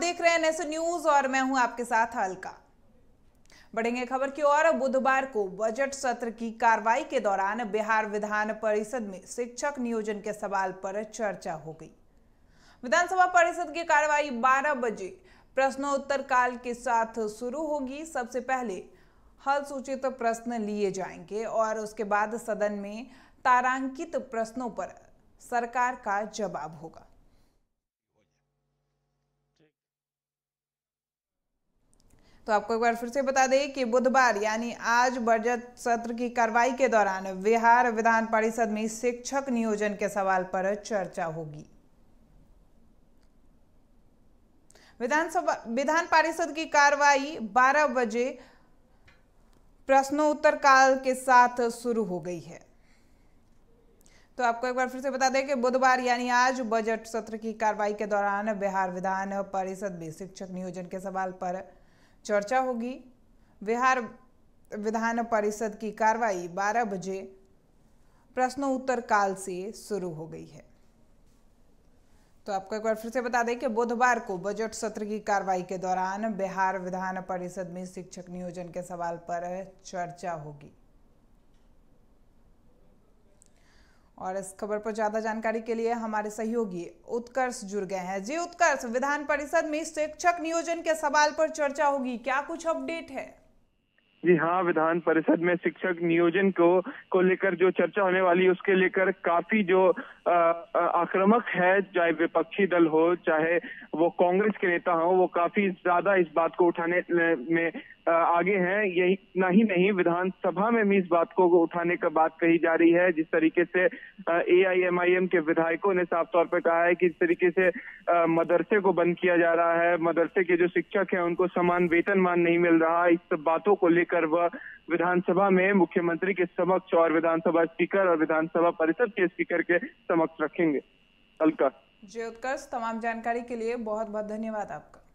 देख रहे हैं एनएसए न्यूज और मैं हूं आपके साथ हल्का बढ़ेंगे खबर की ओर बुधवार को बजट सत्र की कार्रवाई के दौरान बिहार विधान परिषद में शिक्षक नियोजन के सवाल पर चर्चा हो गई विधानसभा परिषद की कार्रवाई 12 बजे प्रश्नोत्तर काल के साथ शुरू होगी सबसे पहले हल सूचित तो प्रश्न लिए जाएंगे और उसके बाद सदन में तारांकित प्रश्नों पर सरकार का जवाब होगा तो आपको एक बार फिर से बता दें कि बुधवार यानी आज बजट सत्र की कार्रवाई के दौरान बिहार विधान परिषद में शिक्षक नियोजन के सवाल पर चर्चा होगी विधानसभा विधान परिषद की कार्रवाई 12 बजे प्रश्नोत्तर काल के साथ शुरू हो गई है तो आपको एक बार फिर से बता दें कि बुधवार यानी आज बजट सत्र की कार्रवाई के दौरान बिहार विधान परिषद में शिक्षक नियोजन के सवाल पर चर्चा होगी बिहार विधान परिषद की कार्रवाई 12 बजे प्रश्नोत्तर काल से शुरू हो गई है तो आपको एक बार फिर से बता दें कि बुधवार को बजट सत्र की कार्रवाई के दौरान बिहार विधान परिषद में शिक्षक नियोजन के सवाल पर चर्चा होगी और इस खबर पर ज्यादा जानकारी के लिए हमारे सहयोगी उत्कर्ष जुड़ गए हैं जी उत्कर्ष विधान परिषद में शिक्षक नियोजन के सवाल पर चर्चा होगी क्या कुछ अपडेट है जी हाँ विधान परिषद में शिक्षक नियोजन को को लेकर जो चर्चा होने वाली है उसके लेकर काफी जो आक्रामक है चाहे विपक्षी दल हो चाहे वो कांग्रेस के नेता हो वो काफी ज्यादा इस बात को उठाने में आगे हैं यही ना ही नहीं विधानसभा में भी इस बात को उठाने का बात कही जा रही है जिस तरीके से एआईएमआईएम के विधायकों ने साफ तौर पर कहा है कि इस तरीके से मदरसे को बंद किया जा रहा है मदरसे के जो शिक्षक हैं उनको समान वेतन मान नहीं मिल रहा इस बातों को लेकर वह विधानसभा में मुख्यमंत्री के समक्ष और विधानसभा स्पीकर और विधानसभा परिषद के स्पीकर के समक्ष रखेंगे अलका जी उत्कर्ष तमाम जानकारी के लिए बहुत बहुत धन्यवाद आपका